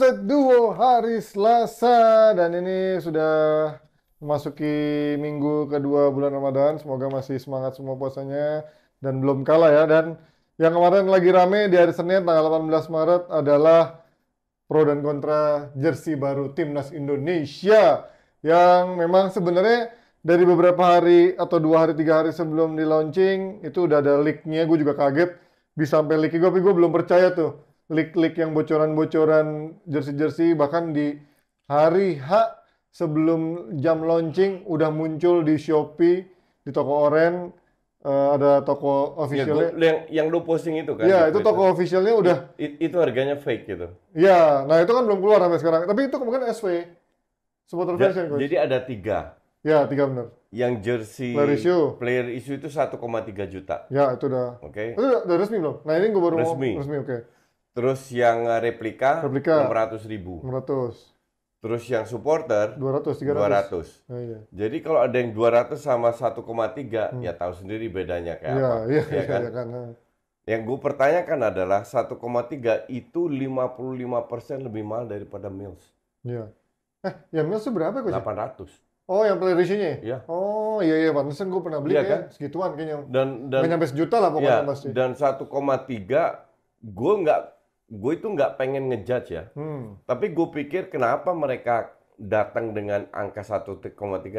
Set Duo hari Selasa dan ini sudah memasuki minggu kedua bulan Ramadan. Semoga masih semangat semua puasanya dan belum kalah ya. Dan yang kemarin lagi rame di hari Senin tanggal 18 Maret adalah pro dan kontra jersey baru timnas Indonesia yang memang sebenarnya dari beberapa hari atau dua hari tiga hari sebelum di launching itu udah ada leaknya gue juga kaget bisa sampai leak gue tapi gue belum percaya tuh leak-leak yang bocoran-bocoran jersey-jersey bahkan di hari H sebelum jam launching udah muncul di Shopee di toko Oren uh, eh, ada toko ya, officialnya ya, yang yang lu posting itu kan ya gitu itu, ya. toko officialnya udah it, itu harganya fake gitu ya nah itu kan belum keluar sampai sekarang tapi itu kemungkinan SV supporter ja, version coach. jadi ada tiga ya tiga benar yang jersey player issue, player issue itu 1,3 juta ya itu udah oke okay. itu udah, udah resmi belum nah ini gue baru resmi mau, resmi oke okay Terus yang eh, replika, replika 600 ribu. 600. Terus yang supporter 200 300. 200. Oh, iya. Jadi kalau ada yang 200 sama 1,3 hmm. ya tahu sendiri bedanya kayak ya, apa. Iya, ya iya, kan? Iya, kan. Nah. Yang gue pertanyakan adalah 1,3 itu 55% lebih mahal daripada Mills. Iya. Eh, yang Mills berapa kok? 800. Oh, yang play ratio-nya? Iya. Oh, iya iya, pantesan gue pernah beli iya, kan? segituan kayaknya. Dan dan nyampe sejuta lah pokoknya iya, pasti. Dan 1,3 gue nggak gue itu nggak pengen ngejudge ya. Hmm. Tapi gue pikir kenapa mereka datang dengan angka 1,3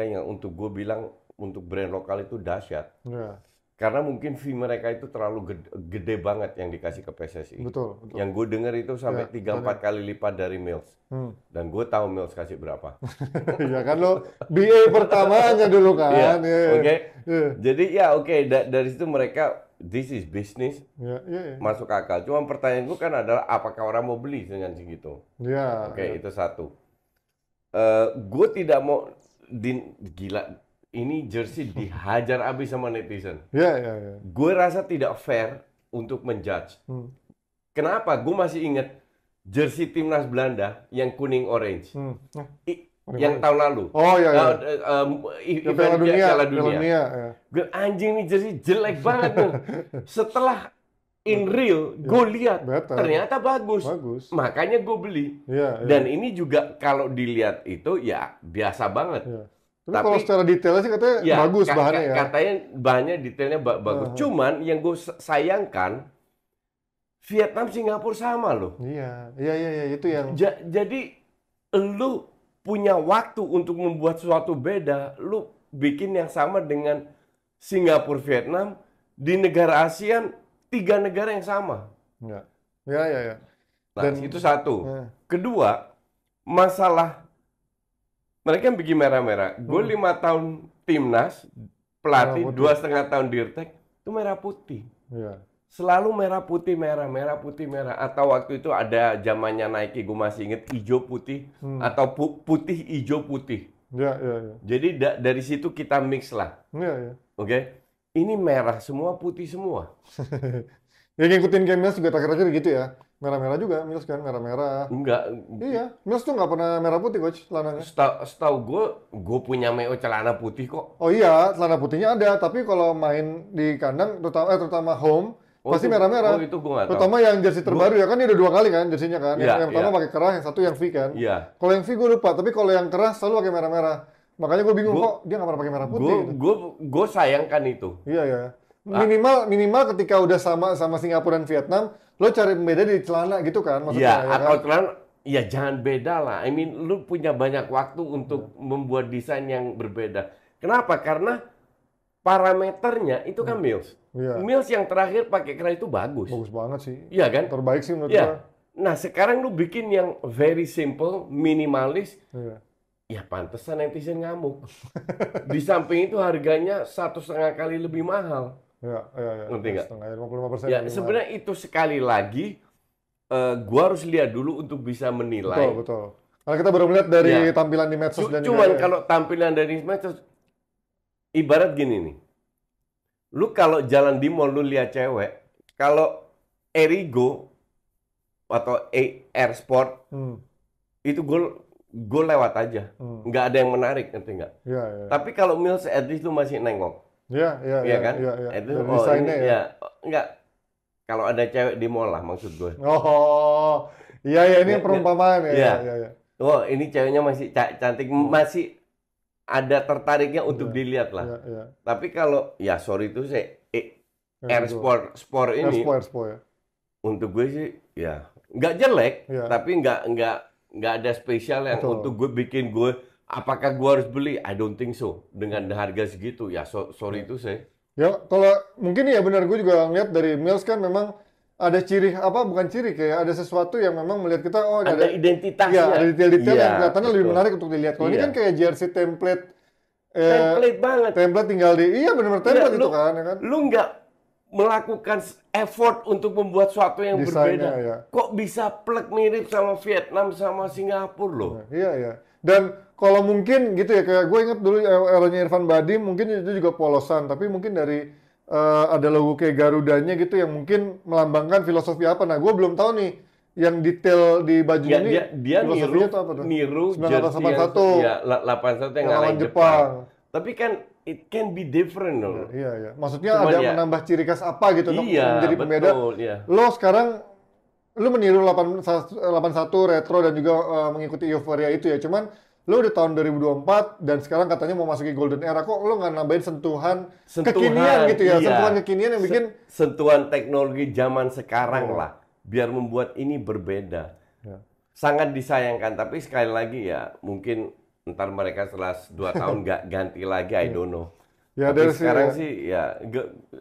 yang untuk gue bilang untuk brand lokal itu dahsyat. Yeah. Karena mungkin fee mereka itu terlalu gede, gede banget yang dikasih ke PSSI. Betul, betul. Yang gue denger itu sampai iya, tiga ya, empat kali lipat dari Mills. Hmm. Dan gue tahu Mills kasih berapa. ya kan lo BA pertamanya dulu kan. Ya, ya. Oke. Okay. Ya. Jadi ya oke okay. dari situ mereka this is business ya, ya, ya. masuk akal. Cuma pertanyaan gue kan adalah apakah orang mau beli dengan segitu? Ya. Oke okay, ya. itu satu. Uh, eh, gue tidak mau di, gila ini jersey dihajar abis sama netizen. Ya iya, iya. Gue rasa tidak fair untuk menjudge. Hmm. Kenapa? Gue masih ingat jersey timnas Belanda yang kuning orange. Hmm. Ya yang tahun lalu. Oh iya iya. Uh, uh, Piala Dunia. Piala Dunia. Piala dunia ya. Gue anjing nih jersey jelek banget tuh. Setelah in iya. real gue ya, lihat ternyata bagus. bagus. Makanya gue beli. Iya. ya. Dan ini juga kalau dilihat itu ya biasa banget. Ya. Tapi, Tapi kalau secara detailnya sih katanya ya, bagus bahannya ya. Katanya bahannya detailnya ba bagus. Uh -huh. Cuman yang gue sayangkan Vietnam Singapura sama loh. Iya, iya iya, ya, itu yang. Ja jadi lu punya waktu untuk membuat sesuatu beda, lu bikin yang sama dengan Singapura, Vietnam, di negara ASEAN, tiga negara yang sama. Ya, ya, ya. ya. Nah, Dan itu satu. Ya. Kedua, masalah mereka yang bikin merah-merah. Hmm. Gue lima tahun timnas, pelatih dua setengah tahun dirtek, itu merah putih. Ya selalu merah putih merah merah putih merah atau waktu itu ada zamannya Nike gue masih inget hijau putih hmm. atau pu putih hijau putih ya, ya, ya. jadi da dari situ kita mix lah ya, ya. oke okay? ini merah semua putih semua ya ngikutin game Mills juga terakhir-terakhir gitu ya merah-merah juga Mills kan merah-merah enggak iya Mills tuh nggak pernah merah putih coach celananya setahu setahu gue gue punya meo celana putih kok oh iya celana putihnya ada tapi kalau main di kandang terutama eh, terutama home Oh, pasti merah-merah. Oh, itu gua tahu. Pertama yang jersey terbaru gua... ya kan ini udah dua kali kan jersinya kan. Ya, yang, pertama ya. pakai kerah, yang satu yang V kan. Iya. Kalau yang V gue lupa, tapi kalau yang kerah selalu pakai merah-merah. Makanya gue bingung gua, kok dia nggak pernah pakai merah putih. Gue gitu. gue sayangkan itu. Iya iya. Ah. Minimal ah. minimal ketika udah sama sama Singapura dan Vietnam, lo cari beda di celana gitu kan maksudnya. Iya, ya, atau ah, kan? celana Iya jangan beda lah. I mean, lo punya banyak waktu untuk hmm. membuat desain yang berbeda. Kenapa? Karena parameternya itu kan hmm. Mills. Yeah. Iya. Mills yang terakhir pakai kera itu bagus. Bagus banget sih. Iya kan? Terbaik sih menurut yeah. gue. Nah sekarang lu bikin yang very simple, minimalis. Yeah. Ya pantesan netizen ngamuk. Di samping itu harganya satu setengah kali lebih mahal. Iya iya iya. Ngerti nggak? Iya, ya, sebenarnya itu sekali lagi, uh, eh, gue harus lihat dulu untuk bisa menilai. Betul, betul. Kalau kita baru melihat dari ya. tampilan di medsos C dan Cuman kalau tampilan dari medsos, ibarat gini nih. Lu kalau jalan di mall lu lihat cewek, kalau Erigo atau Air Sport hmm. itu gue gue lewat aja, hmm. ada yang menarik nanti nggak? Ya, ya, ya. Tapi kalau Mills, at lu masih nengok. Iya, iya, iya kan? Iya, ya. Itu kan? ya, ya. oh, ini, ya. ya. Enggak, kalau ada cewek di mall lah maksud gue. Oh, iya, iya ini ya, perumpamaan ya. Iya, iya, iya. Ya. Oh, ini ceweknya masih cantik, hmm. masih ada tertariknya iya, untuk yeah. dilihat lah. Yeah, yeah. Tapi kalau ya sorry itu saya eh, air sport sport ini. Air sport, air sport, ya. Untuk gue sih ya nggak jelek, yeah. tapi nggak nggak nggak ada spesial yang Betul. untuk gue bikin gue apakah gue harus beli? I don't think so dengan harga segitu ya so, sorry yeah. itu saya. Ya kalau mungkin ya benar gue juga ngeliat dari Mills kan memang ada ciri apa bukan ciri kayak ada sesuatu yang memang melihat kita oh ada, ada identitas iya, ya, ada detail-detail ya, yang kelihatannya lebih menarik untuk dilihat. Kalau ya. ini iya. kan kayak jersey template eh, template banget. Template tinggal di iya benar-benar template itu kan ya kan. Lu nggak melakukan effort untuk membuat sesuatu yang Desainnya, berbeda. Ya. Kok bisa plek mirip sama Vietnam sama Singapura loh? Iya iya. iya. Dan kalau mungkin gitu ya kayak gue inget dulu eh, eranya Irfan Badi mungkin itu juga polosan tapi mungkin dari uh, ada logo kayak Garudanya gitu yang mungkin melambangkan filosofi apa. Nah, gue belum tahu nih yang detail di baju ya, ini dia, dia niru, itu apa tuh? Niru 1981. Ya, 81 yang, ngalahin Jepang. Jepang. Tapi kan it can be different loh. Iya, iya. Ya. Maksudnya Cuman ada ya, menambah ciri khas apa gitu iya, untuk menjadi betul, pembeda. Betul, iya. Lo sekarang lo meniru 81 retro dan juga uh, mengikuti euforia itu ya. Cuman lo udah tahun 2024 dan sekarang katanya mau masuki golden era kok lo nggak nambahin sentuhan, sentuhan kekinian gitu ya iya. sentuhan kekinian yang bikin sentuhan teknologi zaman sekarang oh. lah biar membuat ini berbeda ya. sangat disayangkan tapi sekali lagi ya mungkin ntar mereka setelah dua tahun nggak ganti lagi I iya. don't know ya tapi dari sekarang ya. sih ya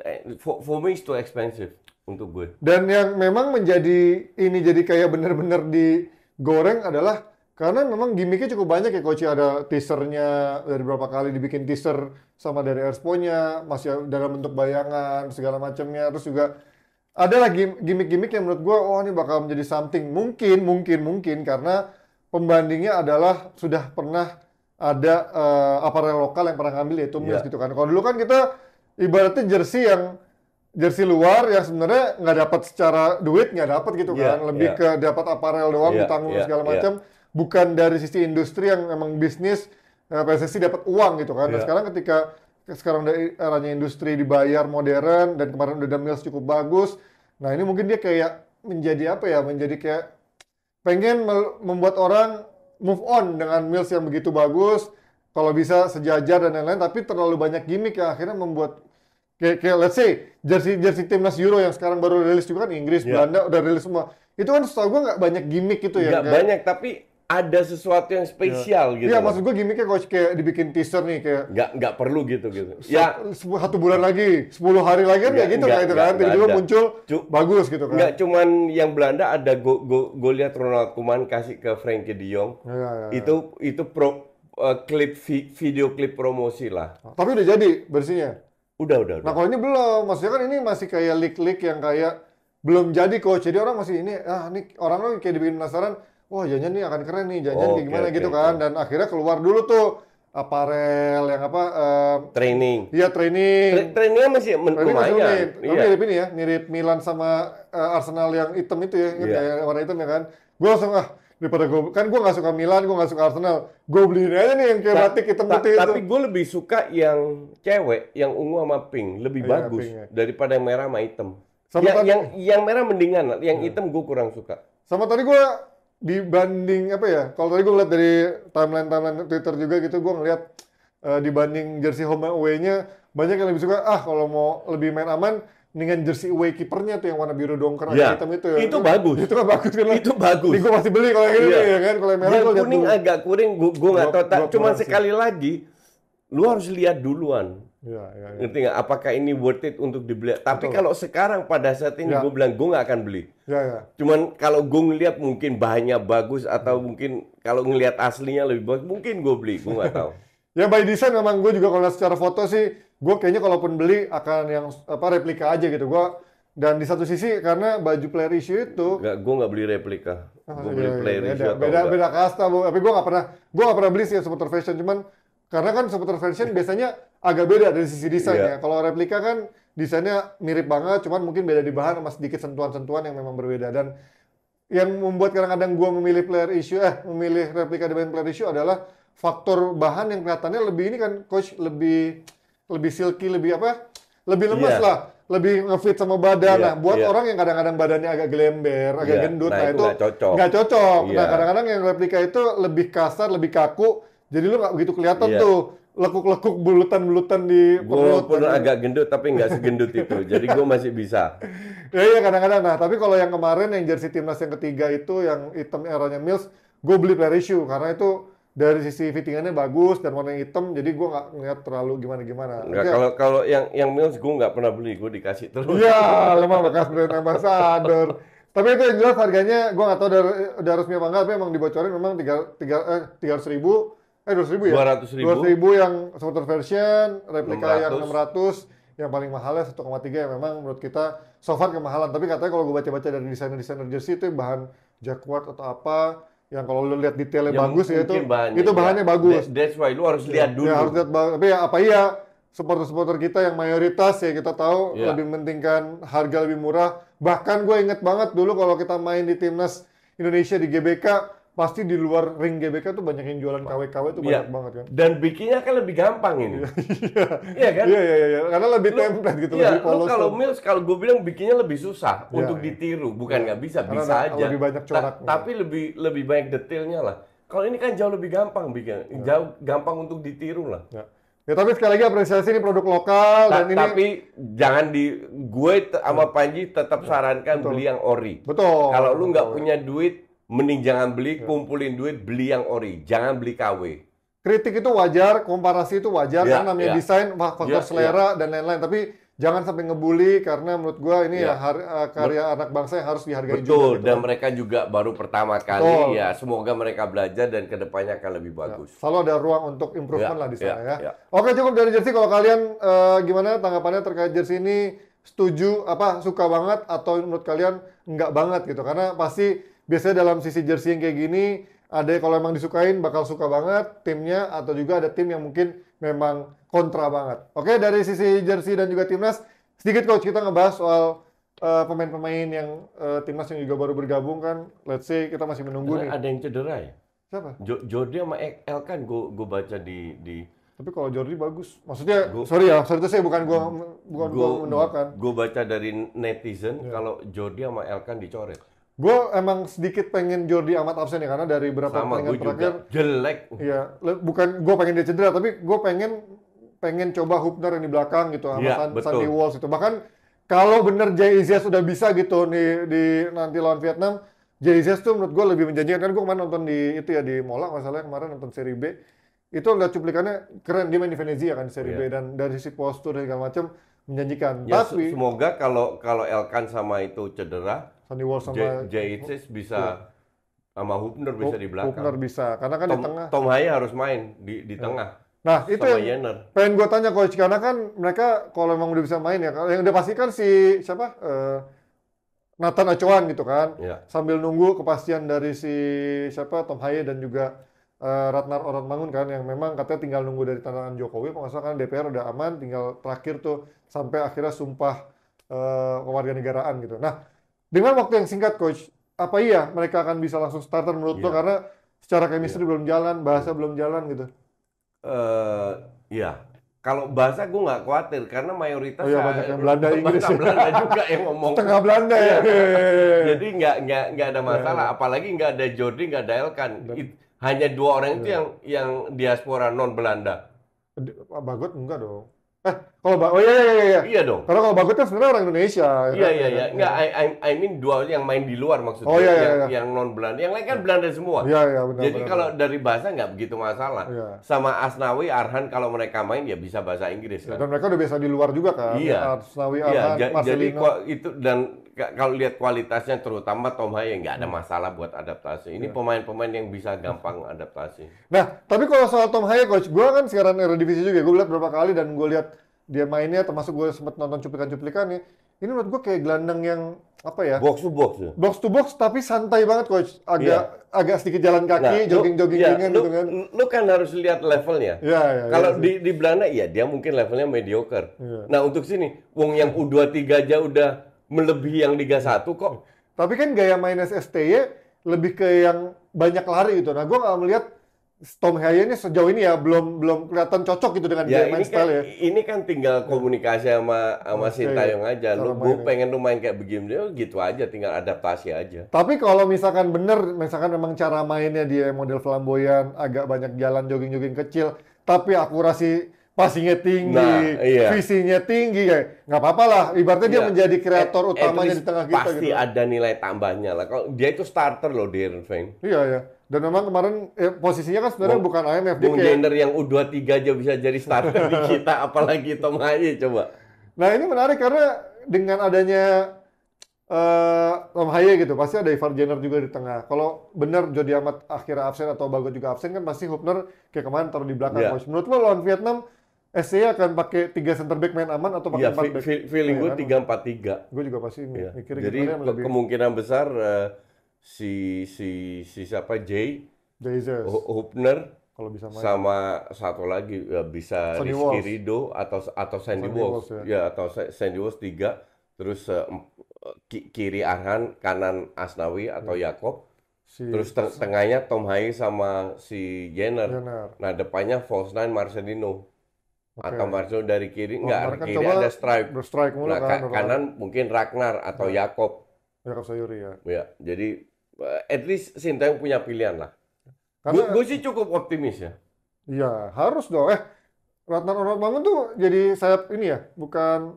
eh, for, for me it's too expensive untuk gue dan yang memang menjadi ini jadi kayak bener-bener digoreng adalah karena memang gimmicknya cukup banyak ya Coach. Ya. Ada teasernya dari berapa kali dibikin teaser sama dari airspo nya masih dalam bentuk bayangan segala macamnya. Terus juga ada lagi gimmick-gimmick yang menurut gue, oh ini bakal menjadi something. Mungkin, mungkin, mungkin karena pembandingnya adalah sudah pernah ada uh, aparel lokal yang pernah ngambil yaitu Mills yeah. gitu kan. Kalau dulu kan kita ibaratnya jersey yang jersey luar yang sebenarnya nggak dapat secara duit nggak dapat gitu yeah, kan lebih yeah. ke dapat aparel doang yeah, ditanggung yeah, segala iya. macam yeah bukan dari sisi industri yang emang bisnis eh, PSSI dapat uang gitu kan. Yeah. Nah, iya. sekarang ketika sekarang dari eranya industri dibayar modern dan kemarin udah ada Mills cukup bagus. Nah, ini mungkin dia kayak menjadi apa ya? Menjadi kayak pengen membuat orang move on dengan Mills yang begitu bagus, kalau bisa sejajar dan lain-lain tapi terlalu banyak gimmick yang akhirnya membuat kayak, kayak let's say jersey jersey timnas Euro yang sekarang baru rilis juga kan Inggris, yeah. Belanda udah rilis semua. Itu kan setahu gue nggak banyak gimmick gitu ya. Nggak banyak tapi ada sesuatu yang spesial ya. gitu. Iya, maksud gue kayak coach kayak dibikin teaser nih kayak nggak nggak perlu gitu gitu. Ya ya satu bulan lagi, sepuluh hari lagi kan gitu kan itu kan tiba-tiba muncul C bagus gitu kan. Nggak cuman yang Belanda ada go, go, go lihat Ronald Koeman kasih ke Frankie De Jong. Ya, ya, ya. Itu itu pro uh, klip vi, video klip promosi lah. Tapi udah jadi bersihnya. Udah, udah, udah. Nah, kalau ini belum, maksudnya kan ini masih kayak leak-leak yang kayak belum jadi coach. Jadi orang masih ini ah ini orang orang kayak dibikin penasaran wah janjian nih akan keren nih, janjian oh, kayak gimana okay, gitu okay, kan. Dan akhirnya keluar dulu tuh aparel yang apa um, training iya training Tra trainingnya masih men- training lumayan masih Iya. Oh, mirip ini ya mirip Milan sama uh, Arsenal yang hitam itu ya yeah. yang, warna hitam ya kan gue langsung ah daripada gue kan gue nggak suka Milan gue nggak suka Arsenal gue beliin aja nih yang kayak ta- batik hitam putih itu tapi gue lebih suka yang cewek yang ungu sama pink lebih iya, bagus pink, ya. daripada yang merah sama hitam sama yang, yang yang merah mendingan yang hmm. hitam gue kurang suka sama tadi gue dibanding apa ya? Kalau tadi gue ngeliat dari timeline timeline Twitter juga gitu, gue ngeliat uh, dibanding jersey home away-nya banyak yang lebih suka ah kalau mau lebih main aman dengan jersey away kipernya tuh yang warna biru dongker yeah. hitam itu ya. Itu kan, bagus. Itu kan bagus kan. Itu bagus. Ini gue masih beli kalau yang ini yeah. ya kan. Kalau yang merah yang kuning agak kuring gue nggak tahu. Cuma sekali lagi lu harus lihat duluan Ya, ya, ya. Ngerti nggak? Apakah ini worth it untuk dibeli? Tapi Betul. kalau sekarang pada saat ini ya. gue bilang gue nggak akan beli. Ya, ya. Cuman kalau gue ngeliat mungkin bahannya bagus atau mungkin kalau ngelihat aslinya lebih bagus mungkin gue beli. Gue nggak tahu. ya by design memang gue juga kalau secara foto sih gue kayaknya kalaupun beli akan yang apa replika aja gitu. Gue dan di satu sisi karena baju player issue itu Gak, gue nggak beli replika. Ah, gue iya, beli iya, player ya, issue beda, atau beda, beda kasta, bu. tapi gue nggak pernah gue nggak pernah beli sih supporter fashion. Cuman karena kan supporter fashion biasanya agak beda dari sisi desainnya. Yeah. Kalau replika kan desainnya mirip banget, cuman mungkin beda di bahan sama sedikit sentuhan-sentuhan yang memang berbeda. Dan yang membuat kadang-kadang gue memilih player issue, eh memilih replika dibanding player issue adalah faktor bahan yang kelihatannya lebih ini kan coach lebih lebih silky, lebih apa? Lebih lemas yeah. lah, lebih ngefit sama badan. Yeah. Nah, buat yeah. orang yang kadang-kadang badannya agak gelember, agak yeah. gendut, nah, nah itu nggak cocok. Gak cocok. Yeah. Nah, iya. kadang-kadang yang replika itu lebih kasar, lebih kaku, jadi lu nggak begitu kelihatan yeah. tuh lekuk-lekuk bulutan-bulutan di perut. Gue pun agak gendut tapi nggak segendut itu. Jadi gue masih bisa. ya iya kadang-kadang. Nah tapi kalau yang kemarin yang jersey timnas yang ketiga itu yang item eranya Mills, gue beli player issue karena itu dari sisi fittingannya bagus dan warna hitam jadi gue nggak ngeliat terlalu gimana gimana nggak iya. kalau kalau yang yang Mills gue nggak pernah beli gue dikasih terus iya lemah bekas brand ambassador tapi itu yang jelas harganya gue nggak tahu dari dari resmi apa enggak tapi emang dibocorin memang tiga tiga eh tiga ratus ribu eh dua ribu ya? 200 ribu. 200 ribu yang supporter version, replika 600. yang ratus, yang paling mahalnya tiga yang memang menurut kita so far kemahalan. Tapi katanya kalau gue baca-baca dari desainer-desainer jersey itu bahan jacquard atau apa, yang kalau lu lihat detailnya yang bagus ya itu bahannya, itu iya. bahannya ya. bagus. That's why lu harus iya. lihat dulu. Ya, harus lihat tapi ya apa iya supporter-supporter kita yang mayoritas ya kita tahu yeah. lebih mementingkan harga lebih murah. Bahkan gue inget banget dulu kalau kita main di timnas Indonesia di GBK pasti di luar ring GBK tuh banyak yang jualan KW-KW tuh iya. banyak ya. banget kan. Dan bikinnya kan lebih gampang ini. Iya. iya kan? Iya iya iya karena lebih lu, template gitu ya, lebih polos. Iya, kalau Mills kalau gue bilang bikinnya lebih susah ya, untuk ya. ditiru, bukan iya. nggak ya. bisa, karena bisa aja. Lebih banyak coraknya. Ta tapi lebih lebih banyak detailnya lah. Kalau ini kan jauh lebih gampang bikin, ya. jauh gampang untuk ditiru lah. Ya. Ya tapi sekali lagi apresiasi ini produk lokal Ta dan ini tapi jangan di gue sama Panji tetap sarankan Betul. beli yang ori. Betul. Kalau lu nggak punya duit Mending jangan beli, iya. kumpulin duit, beli yang ori, jangan beli KW. Kritik itu wajar, komparasi itu wajar, ya, karena namanya ya. desain, faktor ya, selera ya. dan lain-lain. Tapi jangan sampai ngebully karena menurut gua ini iya. ya, ya karya Ber- anak bangsa yang harus dihargai betul, juga. Betul. Gitu. Dan kan. mereka juga baru pertama kali betul. ya. Semoga mereka belajar dan kedepannya akan lebih bagus. Ya, selalu ada ruang untuk improvement ya, lah di sana ya, ya. ya. Oke cukup dari jersey. Kalau kalian uh, gimana tanggapannya terkait jersey ini? Setuju apa suka banget atau menurut kalian enggak banget gitu? Karena pasti biasanya dalam sisi jersey yang kayak gini ada kalau emang disukain bakal suka banget timnya atau juga ada tim yang mungkin memang kontra banget. Oke, dari sisi jersey dan juga timnas sedikit coach kita ngebahas soal eh, pemain-pemain uh, yang uh, timnas yang juga baru bergabung kan. Let's say kita masih menunggu Karena nih. Ada yang cedera ya? Siapa? Jo Jordi sama e-, El kan gue gue baca di di tapi kalau Jordi bagus. Maksudnya gua, sorry ya, sorry itu saya bukan gue bukan gua, hmm. mendoakan. Gue baca dari netizen yeah. kalau Jordi sama Elkan dicoret. Gue emang sedikit pengen Jordi amat absen ya karena dari berapa Sama, pertandingan terakhir jelek. Iya, bukan gue pengen dia cedera tapi gue pengen pengen coba Hubner yang di belakang gitu sama ya, San, Sandy Walls itu. Bahkan kalau bener Jay Izias sudah bisa gitu nih di nanti lawan Vietnam, Jay Izias tuh menurut gue lebih menjanjikan. Kan gue kemarin nonton di itu ya di Mola masalahnya kemarin nonton seri B itu udah cuplikannya keren dia main di Venezia kan seri ya. B iya. dan dari sisi postur dan segala macam menjanjikan. Ya, Tapi semoga kalau kalau Elkan sama itu cedera Sunny Walsh sama JIT bisa sama Hubner bisa di belakang. Hubner bisa, karena kan Tom, di tengah. Tom Haya harus main di di ya. tengah. Nah, nah itu sama yang Jenner. pengen gue tanya coach karena kan mereka kalau emang udah bisa main ya, yang udah pasti kan si siapa uh, Nathan Acuan gitu kan, ya. sambil nunggu kepastian dari si siapa Tom Haya dan juga uh, Ratnar Mangun kan yang memang katanya tinggal nunggu dari tangan Jokowi, kan DPR udah aman, tinggal terakhir tuh sampai akhirnya sumpah uh, kewarganegaraan gitu. Nah dengan waktu yang singkat coach, apa iya mereka akan bisa langsung starter menurut yeah. lo iya. karena secara chemistry yeah. belum jalan, bahasa yeah. belum jalan gitu? Uh, iya. Kalau bahasa gue nggak khawatir karena mayoritas oh, iya, banyak yang Belanda Inggris Belanda juga yang ngomong tengah Belanda ya. Iya. Iya, Jadi nggak nggak nggak ada masalah. Apalagi nggak ada Jordi, nggak ada Elkan. It, hanya dua orang itu yang yang diaspora non Belanda. Bagot enggak dong. Eh, kalau bagus oh iya, iya iya iya. Iya dong. Karena kalau bagus kan sebenarnya orang Indonesia. Iya iya iya. Enggak, iya. I, I, I mean dua yang main di luar maksudnya. Oh iya iya. Yang, iya. yang non Belanda, yang lain kan Belanda semua. Iya iya benar. Jadi benar, kalau benar. dari bahasa nggak begitu masalah. Iya. Sama Asnawi, Arhan kalau mereka main ya bisa bahasa Inggris iya, kan. Ya, dan mereka udah biasa di luar juga kan. Iya. Asnawi, Arhan, iya. Marcelino. Jadi kok itu dan kalau lihat kualitasnya terutama Tom Haye nggak ada masalah buat adaptasi. Ini iya. pemain-pemain yang bisa gampang adaptasi. Nah, tapi kalau soal Tom Haye coach, gue kan sekarang divisi juga, gue lihat berapa kali dan gue lihat dia mainnya termasuk gue sempet nonton cuplikan-cuplikan nih. Ini menurut gue kayak gelandang yang apa ya? Box to box ya? Box to box tapi santai banget coach. Agak yeah. agak sedikit jalan kaki, nah, jogging-jogging yeah, gitu kan. Lu kan harus lihat levelnya. Yeah, yeah, iya, Kalau yeah, di di Belanda ya dia mungkin levelnya mediocre. Yeah. Nah, untuk sini wong yang U23 aja udah melebihi yang Liga 1 kok. Tapi kan gaya main STY lebih ke yang banyak lari gitu. Nah, gue nggak melihat Tom Haye ini sejauh ini ya belum belum kelihatan cocok gitu dengan ya, main kan style kan, ya. Ini kan tinggal iya. komunikasi sama sama okay. Sintayong aja. lu gue pengen lu main kayak begini oh, gitu aja tinggal adaptasi aja. Tapi kalau misalkan bener misalkan memang cara mainnya dia model flamboyan, agak banyak jalan jogging-jogging kecil, tapi akurasi passingnya tinggi, nah, iya. visinya tinggi ya nggak apa-apa lah. Ibaratnya iya. dia menjadi kreator at, eh, eh, utamanya at di tengah kita. Pasti gitu. ada nilai tambahnya lah. Kalau dia itu starter loh di Irving. Iya ya. Dan memang kemarin eh, posisinya kan sebenarnya Bo, bukan IMF. Bung kayak... Jenner yang U23 aja bisa jadi starter di kita, apalagi Tom Haye coba. Nah ini menarik karena dengan adanya uh, Tom Haye gitu, pasti ada Ivar Jenner juga di tengah. Kalau benar Jody Amat akhirnya absen atau Bagot juga absen kan pasti Hubner kayak kemarin taruh di belakang. Yeah. Menurut lo lawan Vietnam SC akan pakai tiga center back main aman atau pakai ya, empat back? Feeling iya gue kan? tiga empat tiga. Gue juga pasti ya. mikirnya Jadi ke lebih... kemungkinan besar uh, si si si siapa Jay, Jay Hubner, kalau bisa main. sama satu lagi ya, bisa Sandy Rizky Walls. Rido atau atau Sandy, Sandy Walls, Walls ya. ya atau Sandy Walls tiga, terus uh, kiri Arhan, kanan Asnawi atau ya. Yakob si terus teng tengahnya Tom Hai sama si Jenner. Jenner. Nah, depannya False Nine Marcelino. Atau Marcelo dari kiri oh, enggak, kan kiri ada strike strike mulu nah, kan, kanan, kanan mungkin Ragnar atau Yakob. Nah. Yakob Sayuri ya. Ya, jadi eh, at least Sintayong punya pilihan lah. Karena, gue sih cukup optimis ya. Iya, harus dong. Eh, Ragnar Ratnan bangun tuh jadi sayap ini ya, bukan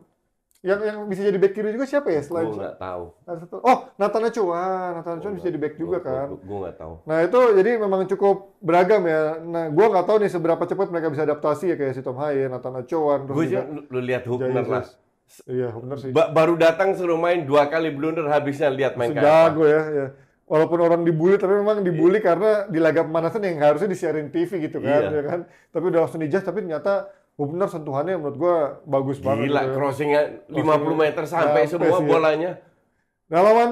yang yang bisa jadi back kiri juga siapa ya selain? Gue nggak tahu. Ada satu. Oh, Nathan Chua. Ah, Nathan Chua bisa jadi back juga gua, kan? Gue nggak tahu. Nah itu jadi memang cukup beragam ya. Nah, gue nggak tahu nih seberapa cepat mereka bisa adaptasi ya kayak si Tom Haye, Nathan Chua. Gue lu lihat Hubner lah. Iya, Hubner sih. Ba baru datang seru main dua kali blunder habisnya lihat main kayak. Jago ya, ya walaupun orang dibully tapi memang dibully iya. karena di laga pemanasan yang harusnya disiarin TV gitu kan iya. ya kan tapi udah langsung dijah tapi ternyata Oh Benar sentuhannya menurut gue bagus Gila, banget. Gila, gitu ya. crossingnya 50 meter sampai, semua sih. bolanya. Nah lawan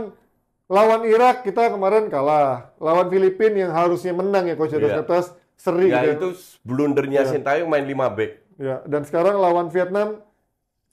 lawan Irak kita kemarin kalah. Lawan Filipina yang harusnya menang ya coach atas yeah. atas seri. Ya gitu. Ya. itu blundernya yeah. Sintayong main 5 back. Ya, dan sekarang lawan Vietnam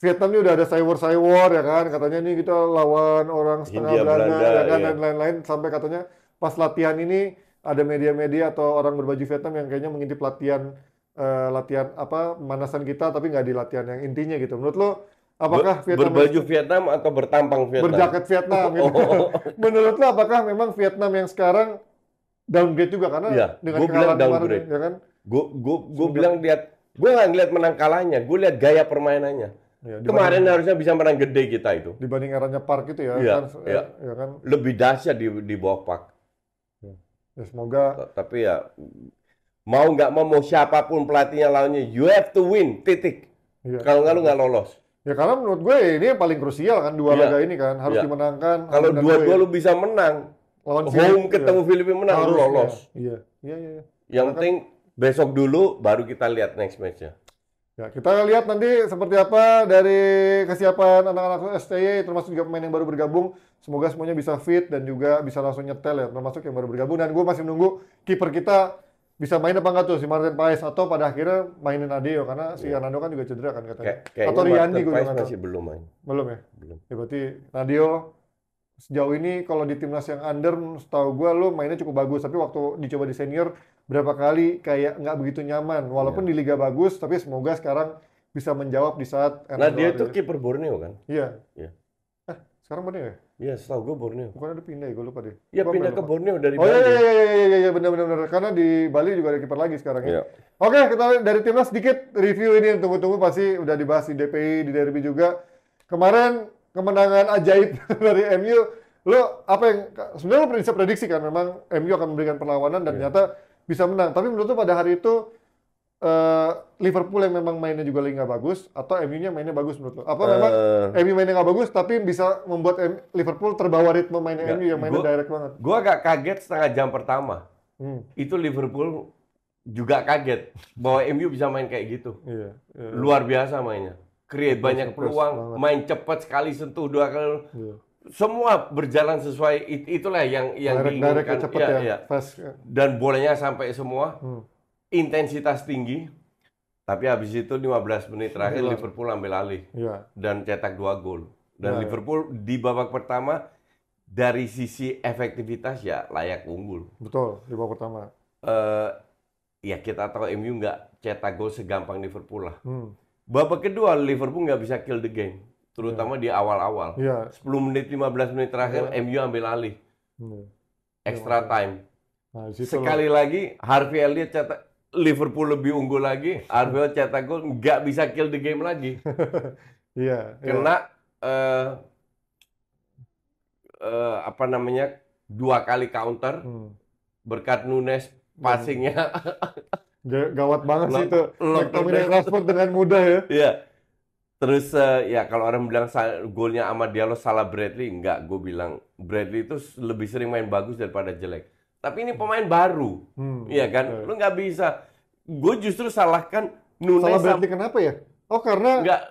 Vietnam ini udah ada cyber cyber ya kan, katanya ini kita lawan orang setengah India, Belanda, Belanda ya kan, iya. dan lain-lain sampai katanya pas latihan ini ada media-media atau orang berbaju Vietnam yang kayaknya mengintip latihan uh, latihan apa manasan kita tapi nggak di latihan yang intinya gitu. Menurut lo apakah Ber, Vietnam berbaju yang, Vietnam atau bertampang Vietnam? Berjaket Vietnam gitu. Oh. Menurut lo apakah memang Vietnam yang sekarang downgrade juga karena ya, dengan gua kekalahan kemarin ya kan? Gue gue gue bilang lihat gue nggak ngeliat menang kalahnya, gue lihat gaya permainannya. Ya, Kemarin harusnya bisa menang gede kita itu. Dibanding eranya Park itu ya, ya, kan, ya. ya kan. Lebih dahsyat di di bawah Park. Ya, ya semoga. Tapi ya mau nggak mau mau siapapun pelatihnya lawannya you have to win titik yeah. kalau nggak lu nggak lolos Ya karena menurut gue ini yang paling krusial kan dua iya. laga ini kan harus iya. dimenangkan. Kalau dua-dua lu bisa menang, lawan home Filipin, ketemu ya. Filipina menang harus, lu iya. lolos. Iya. Iya iya. iya. Yang karena kan penting kan, besok dulu baru kita lihat next matchnya. Ya, kita lihat nanti seperti apa dari kesiapan anak-anak STY termasuk juga pemain yang baru bergabung. Semoga semuanya bisa fit dan juga bisa langsung nyetel ya termasuk yang baru bergabung dan gue masih menunggu kiper kita bisa main apa enggak tuh si Martin Paes atau pada akhirnya mainin Adeo karena si yeah. Anando kan juga cedera kan katanya. Kayak, atau Riyandi gue juga masih belum main. Belum ya? Belum. Ya berarti Nadio sejauh ini kalau di timnas yang under setahu gue lo mainnya cukup bagus tapi waktu dicoba di senior berapa kali kayak nggak begitu nyaman walaupun yeah. di liga bagus tapi semoga sekarang bisa menjawab di saat Nadio itu kiper Borneo kan? Iya. Yeah. Yeah. Sekarang Borneo ya? Iya, setahu gue Borneo. Bukan ada pindah ya, gue lupa deh. Iya, pindah ke Borneo dari oh, iya, Bali. Oh iya, iya, iya, iya, iya, benar, benar, benar. Karena di Bali juga ada kiper lagi sekarang ya. ya. Oke, kita dari timnas sedikit review ini yang tunggu-tunggu pasti udah dibahas di DPI, di derby juga. Kemarin kemenangan ajaib dari MU. Lo apa yang sebenarnya lo bisa prediksi kan memang MU akan memberikan perlawanan dan ya. ternyata bisa menang. Tapi menurut lo pada hari itu Eh, Liverpool yang memang mainnya juga lagi nggak bagus atau MU-nya mainnya bagus menurut lo? Apa uh, memang eh. MU mainnya nggak bagus tapi bisa membuat M Liverpool terbawa ritme mainnya enggak, MU yang mainnya direct banget? Gue agak kaget setengah jam pertama. Hmm. Itu Liverpool juga kaget bahwa MU bisa main kayak gitu. Iya, yeah. Luar biasa mainnya. Create banyak peluang, banget. main cepat sekali sentuh dua kali. yeah. Semua berjalan sesuai it, itulah yang yang direct, diinginkan. Direct, cepet iya, ya, iya. ya. Fast. Dan bolanya sampai semua. Hmm intensitas tinggi tapi habis itu 15 menit terakhir Betul. Liverpool ambil alih ya. dan cetak dua gol dan ya, Liverpool ya. di babak pertama dari sisi efektivitas ya layak unggul betul di babak pertama uh, ya kita tahu MU nggak cetak gol segampang Liverpool lah hmm. babak kedua Liverpool nggak bisa kill the game terutama ya. di awal-awal ya. 10 menit 15 menit terakhir ya. MU ambil alih hmm. extra iya, time Nah, Sekali lagi Harvey Elliott cetak Liverpool lebih unggul lagi, Arfield cetak gol, nggak bisa kill the game lagi. Iya. yeah, Kena yeah. Uh, eh, uh, apa namanya dua kali counter hmm. berkat Nunes passingnya. Gawat banget sih itu. Dominate Rashford dengan mudah ya. Iya. Terus uh, ya kalau orang bilang golnya sama Diallo salah Bradley, nggak? Gue bilang Bradley itu lebih sering main bagus daripada jelek. Tapi ini pemain baru, hmm, iya kan? Okay. Lu nggak bisa. Gue justru salahkan Nunes. Salah berarti kenapa ya? Oh karena nggak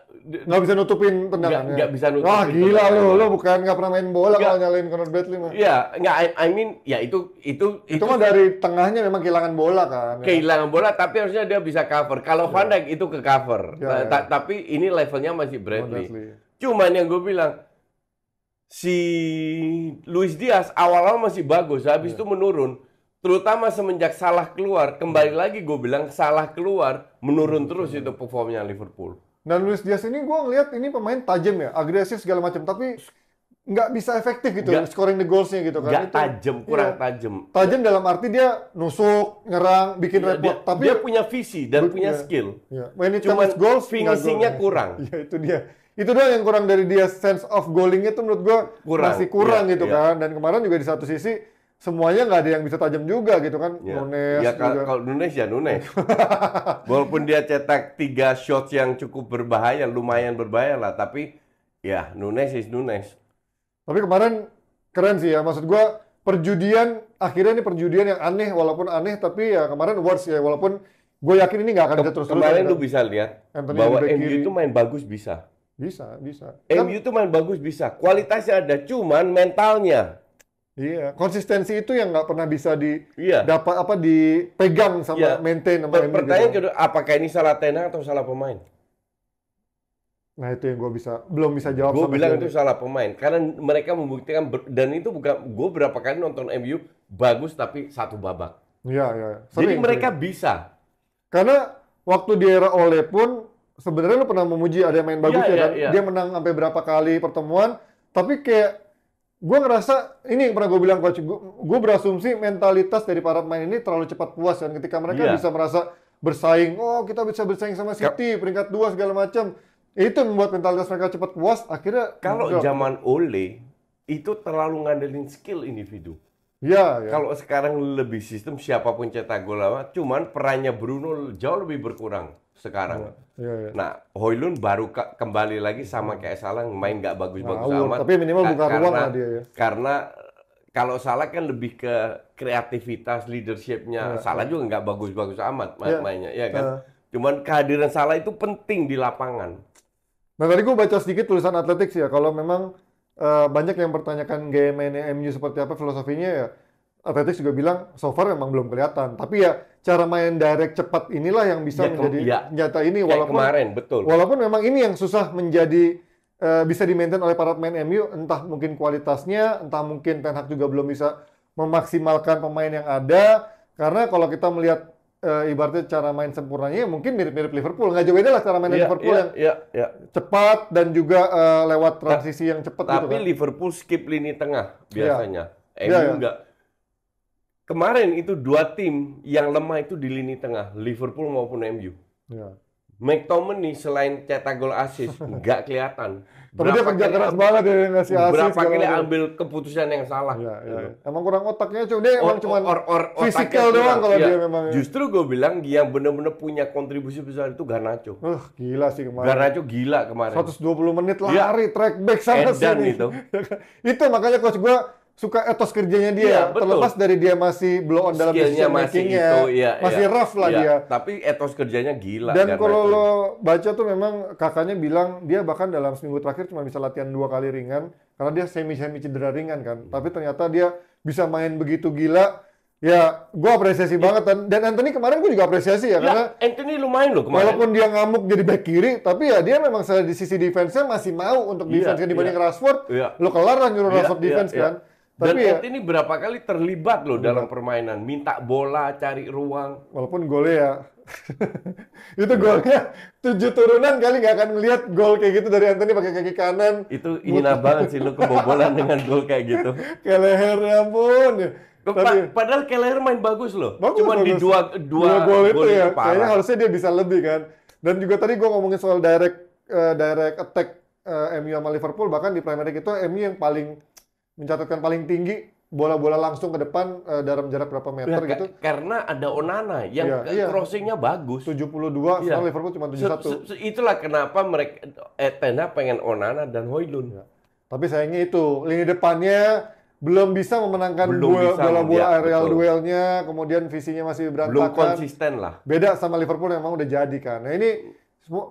nggak bisa nutupin tendangannya. Nggak bisa nutupin. Wah gila lo, lo bukan nggak pernah main bola gak. kalau nyalain Conor Bradley mah. Iya, nggak. I, I mean, ya itu itu itu, itu mah kan dari tengahnya memang kehilangan bola kan. Ya. Kehilangan ya. bola, tapi harusnya dia bisa cover. Kalau iya. Van Dijk itu ke cover, ya, ya. tapi ini levelnya masih Bradley. Bradley. Cuman yang gue bilang, si Luis Diaz awal-awal masih bagus, habis iya. itu menurun. Terutama semenjak salah keluar, kembali iya. lagi gue bilang salah keluar, menurun iya, terus itu performnya Liverpool. Dan Luis Diaz ini gue ngeliat ini pemain tajam ya, agresif segala macam, tapi nggak bisa efektif gitu, gak, scoring the goalsnya gitu kan. Nggak tajam, kurang ya, Tajem Tajam dalam arti dia nusuk, ngerang, bikin ya, repot. tapi dia punya visi dan punya ya, skill. Ya. Cuman goals, finishingnya kurang. Ya itu dia itu doang yang kurang dari dia sense of goaling itu menurut gue kurang. masih kurang yeah, gitu yeah. kan dan kemarin juga di satu sisi semuanya nggak ada yang bisa tajam juga gitu kan yeah. Nunes ya kalau, kalau Nunes ya Nunes walaupun dia cetak tiga shot yang cukup berbahaya lumayan berbahaya lah tapi ya Nunes is Nunes tapi kemarin keren sih ya maksud gue perjudian akhirnya ini perjudian yang aneh walaupun aneh tapi ya kemarin worse ya walaupun gue yakin ini nggak akan Ke, terus terusan kemarin lu kan. bisa lihat Anthony bahwa MU itu main bagus bisa bisa, bisa. MU itu main bagus bisa. Kualitasnya ada, cuman mentalnya. Iya, konsistensi itu yang nggak pernah bisa di iya. dapat apa dipegang sama iya. maintain sama MU. Nah, gitu. Pertanyaan gitu. apakah ini salah Tenang atau salah pemain? Nah itu yang gue bisa belum bisa jawab. Gue bilang itu salah pemain karena mereka membuktikan dan itu bukan gue berapa kali nonton MU bagus tapi satu babak. Iya iya. iya. Sering, Jadi mereka sering. bisa. Karena waktu di era Ole pun sebenarnya lu pernah memuji ada yang main bagus yeah, ya yeah, kan? Yeah. Dia menang sampai berapa kali pertemuan, tapi kayak gue ngerasa ini yang pernah gue bilang coach, gue berasumsi mentalitas dari para pemain ini terlalu cepat puas dan ketika mereka yeah. bisa merasa bersaing, oh kita bisa bersaing sama City peringkat dua segala macam, itu membuat mentalitas mereka cepat puas. Akhirnya kalau zaman Ole itu terlalu ngandelin skill individu. Ya, ya. Kalau sekarang lebih sistem siapapun cetak gol lama, cuman perannya Bruno jauh lebih berkurang sekarang. Iya, iya, iya. Nah, Hoylun baru ke kembali lagi sama hmm. kayak Salah main nggak bagus-bagus nah, amat. Tapi minimal buka karena, ruang lah dia ya. Karena kalau Salah kan lebih ke kreativitas leadershipnya. Ya, Salah ya. juga nggak bagus-bagus amat ya. mainnya, ya kan? Ya. Cuman kehadiran Salah itu penting di lapangan. Nah, tadi gue baca sedikit tulisan Atletik sih ya. Kalau memang uh, banyak yang pertanyakan gma mainnya MU seperti apa filosofinya ya Atletics juga bilang so far memang belum kelihatan. Tapi ya cara main direct cepat inilah yang bisa ya, menjadi ya. nyata ini walaupun kemarin betul. Walaupun memang ini yang susah menjadi uh, bisa maintain oleh para pemain MU entah mungkin kualitasnya, entah mungkin Ten Hag juga belum bisa memaksimalkan pemain yang ada karena kalau kita melihat uh, ibaratnya cara main sempurnanya ya mungkin mirip-mirip Liverpool. Nggak jauh beda lah cara main yeah, Liverpool yeah, yang yeah, yeah. cepat dan juga uh, lewat transisi nah, yang cepat. Gitu Tapi gitu kan. Liverpool skip lini tengah iya. biasanya. Yeah. MU yeah, yeah. nggak kemarin itu dua tim yang lemah itu di lini tengah Liverpool maupun MU. Ya. McTominay selain cetak gol asis nggak kelihatan. Tapi dia kerja keras banget ya ngasih asis. Berapa kali ambil keputusan yang salah. Ya, ya, gitu. ya. Emang kurang otaknya cuma dia emang cuma or, or, fisikal doang kalau ya. dia memang. Ya. Justru gue bilang yang benar-benar punya kontribusi besar itu Garnacho. Uh, gila sih kemarin. Garnacho gila kemarin. 120 menit lari, ya. track back sana Edan sini. itu. itu makanya coach gue suka etos kerjanya dia iya, ya, terlepas dari dia masih blow on dalam decision masih makingnya itu, ya, masih ya, rough lah ya, dia tapi etos kerjanya gila dan kan kalau lo baca tuh memang kakaknya bilang dia bahkan dalam seminggu terakhir cuma bisa latihan dua kali ringan karena dia semi semi cedera ringan kan hmm. tapi ternyata dia bisa main begitu gila Ya, gua apresiasi ya. banget dan Anthony kemarin gue juga apresiasi ya, ya karena Anthony lumayan loh kemarin. Walaupun dia ngamuk jadi back kiri, tapi ya dia memang di sisi defense-nya masih mau untuk iya, defense ya, dibanding ya. Rashford. Ya. Lo kelar lah nyuruh ya, Rashford defense ya, kan. Dan Tapi ya, ini berapa kali terlibat loh dalam iya. permainan, minta bola, cari ruang. Walaupun golnya ya, itu golnya tujuh turunan kali nggak akan melihat gol kayak gitu dari Anthony pakai kaki kanan. Itu indah banget sih lu kebobolan dengan gol kayak gitu. kelehernya leher ya ampun. Tapi, padahal keleher main bagus loh. Bagus, cuman bagus. di dua dua, dua gol itu ya. Parah. kayaknya harusnya dia bisa lebih kan. Dan juga tadi gue ngomongin soal direct uh, direct attack uh, eh, MU sama Liverpool bahkan di Premier League itu MU yang paling mencatatkan paling tinggi bola-bola langsung ke depan uh, dalam jarak berapa meter ya, gitu. Karena ada Onana yang ya, iya. crossingnya bagus. 72, ya. Liverpool cuma 71. Se -se itulah kenapa mereka eh, pengen Onana dan Hoylund. Ya. Tapi sayangnya itu lini depannya belum bisa memenangkan bola-bola ya, aerial duelnya, kemudian visinya masih berantakan. Belum konsisten lah. Beda sama Liverpool yang memang udah jadi kan. Nah ini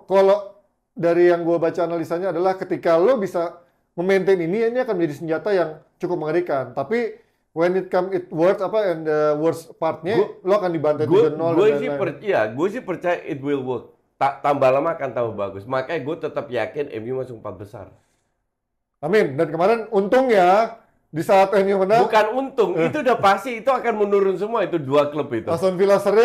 kalau dari yang gue baca analisanya adalah ketika lo bisa memaintain ini ini akan menjadi senjata yang cukup mengerikan. Tapi when it come it works apa and the worst partnya lo akan dibantai dengan nol gue sih per, ya gue sih percaya it will work Ta tambah lama akan tambah bagus makanya gue tetap yakin MU masuk empat besar amin dan kemarin untung ya di saat MU menang bukan untung eh. itu udah pasti itu akan menurun semua itu dua klub itu Aston Villa seri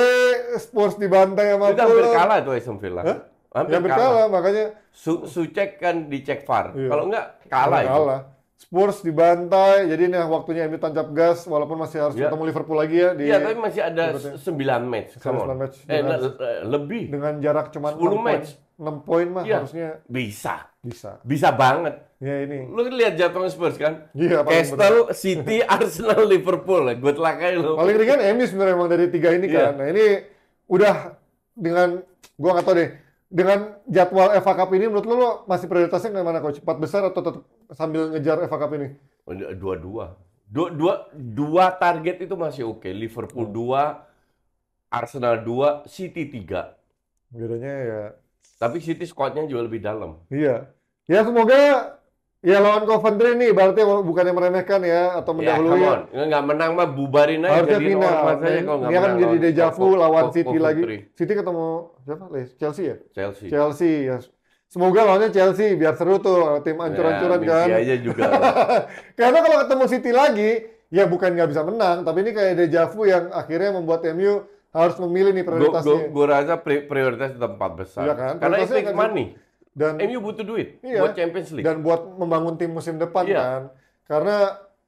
Spurs dibantai sama itu hampir kalah tuh Aston Villa eh? hampir, hampir kalah. kalah makanya Su Sucek kan dicek VAR. Iya. Kalau enggak kalah, kalah. kalah. Spurs dibantai, jadi ini waktunya MU tancap gas, walaupun masih harus ya. Liverpool lagi ya. Di, iya, tapi masih ada sembilan match. sembilan match. Eh, dengan, lebih. Dengan jarak cuma 10 match. Enam 6 poin mah ya. harusnya. Bisa. Bisa. Bisa banget. Ya ini. Lu lihat jadwal Spurs kan? Iya. Castle, City, Arsenal, Liverpool. Good luck aja lu. Paling ringan MU sebenarnya emang dari tiga ini iya. kan. Nah ini udah dengan, gua nggak tahu deh, dengan jadwal FA Cup ini menurut lo, lo masih prioritasnya ke mana coach? Empat besar atau tetap sambil ngejar FA Cup ini? Oh, eh, dua-dua. Dua, dua, dua target itu masih oke. Okay. Liverpool hmm. dua, Arsenal dua, City tiga. Bedanya ya. Tapi City squadnya juga lebih dalam. Iya. Ya semoga Ya lawan Coventry nih, berarti bukan yang meremehkan ya atau ya, mendahului. Ya, come Nggak menang mah bubarin aja. Harusnya final. Ini ya kan jadi deja vu lawan City lagi. City ketemu siapa? Chelsea ya? Chelsea. Chelsea ya. Semoga lawannya Chelsea biar seru tuh tim ancur-ancuran ya, kan. Iya juga. Karena kalau ketemu City lagi, ya bukan nggak bisa menang, tapi ini kayak deja vu yang akhirnya membuat MU harus memilih nih prioritasnya. Gue rasa prioritas tempat besar. Ya kan? Karena itu money. Dan MU butuh duit iya, buat Champions League dan buat membangun tim musim depan iya. kan. Karena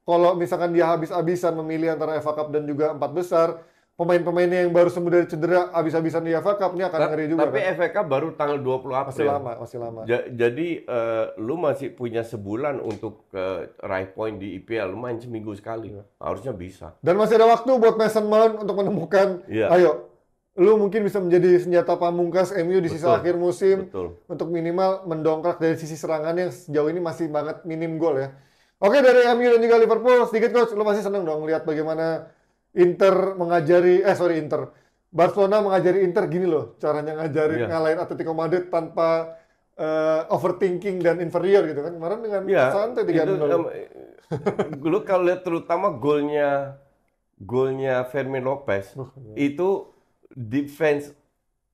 kalau misalkan dia habis-habisan memilih antara FA Cup dan juga empat besar, pemain-pemainnya yang baru sembuh dari cedera habis-habisan di FA Cup ini akan ngeri juga. Tapi kan? FA Cup baru tanggal 20 April. Masih lama, masih lama. Ja jadi uh, lu masih punya sebulan untuk uh, eh, right point di IPL, lu main seminggu sekali. iya. Harusnya bisa. Dan masih ada waktu buat Mason Mount untuk menemukan iya. ayo lu mungkin bisa menjadi senjata pamungkas MU di sisa akhir musim betul. untuk minimal mendongkrak dari sisi serangannya yang sejauh ini masih banget minim gol ya. Oke dari MU dan juga Liverpool sedikit coach, lu pasti seneng dong lihat bagaimana Inter mengajari eh sorry Inter Barcelona mengajari Inter gini loh caranya ngajarin yeah. ngalahin Atletico Madrid tanpa uh, overthinking dan inferior gitu kan kemarin dengan yeah, santai tiga gol. Eh, lu kalau lihat terutama golnya golnya Fermin Lopez uh, itu defense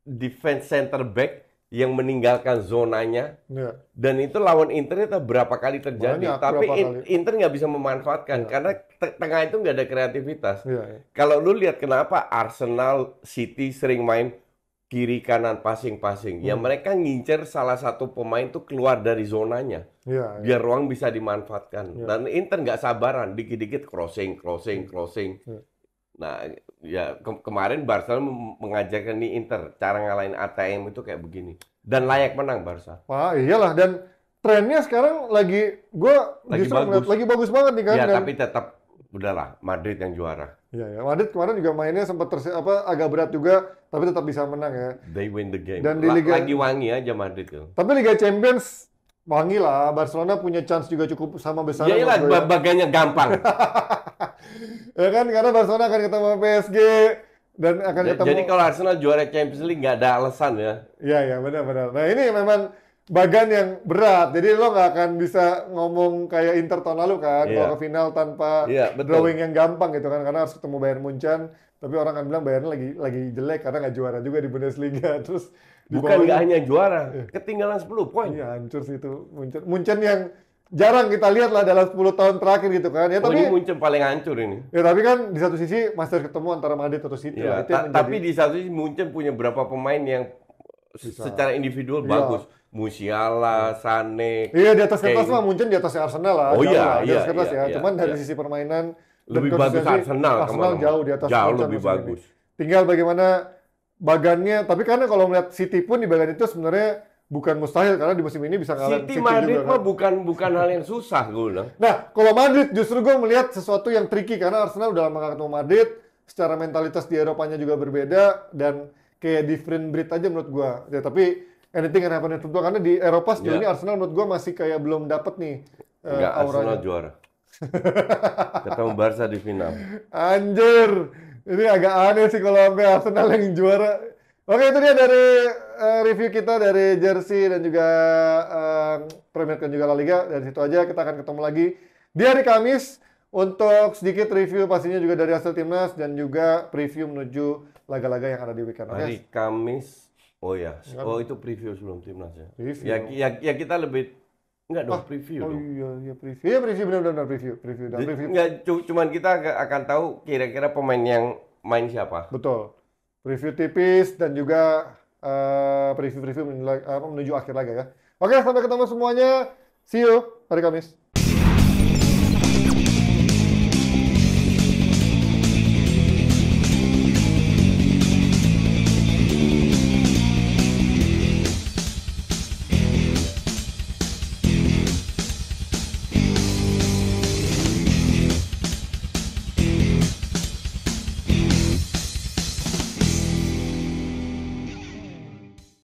defense center back yang meninggalkan zonanya ya. dan itu lawan Inter itu berapa kali terjadi Makanya, tapi in, kali. Inter nggak bisa memanfaatkan ya. karena tengah itu nggak ada kreativitas ya, ya. kalau lu lihat kenapa Arsenal City sering main kiri kanan passing passing ya, hmm. ya mereka ngincer salah satu pemain tuh keluar dari zonanya ya, ya. biar ruang bisa dimanfaatkan ya. dan Inter nggak sabaran dikit-dikit crossing crossing ya. crossing ya. Nah, ya ke kemarin Barcelona mengajarkan di Inter cara ngalahin ATM itu kayak begini dan layak menang Barca. Wah, iyalah dan trennya sekarang lagi gue lagi bagus. Ngeliat, lagi bagus banget nih kan. Ya, tapi tetap udahlah Madrid yang juara. Iya, ya. Madrid kemarin juga mainnya sempat apa agak berat juga, tapi tetap bisa menang ya. They win the game. Dan di Liga lagi wangi aja Madrid tuh. Tapi Liga Champions wangi lah. Barcelona punya chance juga cukup sama besar. Ya, iyalah, ya. bagiannya gampang. ya kan karena Barcelona akan ketemu PSG dan akan ketemu Jadi kalau Arsenal juara Champions League nggak ada alasan ya. Iya ya benar-benar. Nah ini memang bagan yang berat. Jadi lo nggak akan bisa ngomong kayak Inter tahun lalu kan yeah. kalau ke final tanpa yeah, iya, drawing yang gampang gitu kan karena harus ketemu Bayern Munchen. Tapi orang akan bilang Bayern lagi lagi jelek karena nggak juara juga di Bundesliga. Terus Bukan nggak hanya juara, iya. ketinggalan 10 poin. Ya hancur sih itu Munchen. Munchen yang jarang kita lihat lah dalam 10 tahun terakhir gitu kan. Ya, oh, tapi, ini muncul paling hancur ini. Ya tapi kan di satu sisi masih ketemu antara Madrid terus City ya, lah. ta menjadi... Tapi di satu sisi muncul punya berapa pemain yang Bisa. secara individual ya. bagus. Musiala, Sane. Iya di atas kertas lah, muncul di atas Arsenal lah. Oh iya, lah. di iya, atas iya, kertas iya, ya. Iya, Cuman iya. dari sisi permainan lebih bagus Arsenal. Arsenal kemana? jauh di atas jauh Munchen lebih bagus. Ini. Tinggal bagaimana bagannya. Tapi karena kalau melihat City pun di bagan itu sebenarnya bukan mustahil karena di musim ini bisa ngalahin City, City Madrid juga, mah kan? bukan bukan hal yang susah gue bilang. Nah, kalau Madrid justru gue melihat sesuatu yang tricky karena Arsenal udah lama ketemu Madrid, secara mentalitas di Eropanya juga berbeda dan kayak different breed aja menurut gue. Ya, tapi anything can happen in football karena di Eropa sejauh yeah. ini Arsenal menurut gue masih kayak belum dapet nih uh, eh, Enggak, auranya. Arsenal juara. Ketemu Barca di final. Anjir. Ini agak aneh sih kalau sampai Arsenal yang juara Oke itu dia dari uh, review kita dari jersey dan juga uh, Premier dan juga La Liga. Dari situ aja kita akan ketemu lagi di hari Kamis untuk sedikit review pastinya juga dari hasil timnas dan juga preview menuju laga-laga yang ada di weekend. Hari yes. Kamis. Oh ya. Oh itu preview sebelum timnas ya. Preview. Ya, ya, ya kita lebih Enggak dong, ah, preview oh, dong. iya, iya preview. Iya preview benar-benar preview, preview, dan preview. Enggak, cuman kita akan tahu kira-kira pemain yang main siapa. Betul. Preview tipis dan juga eh, preview-preview menuju, uh, menuju akhir laga ya. Oke, sampai ketemu semuanya. See you hari Kamis.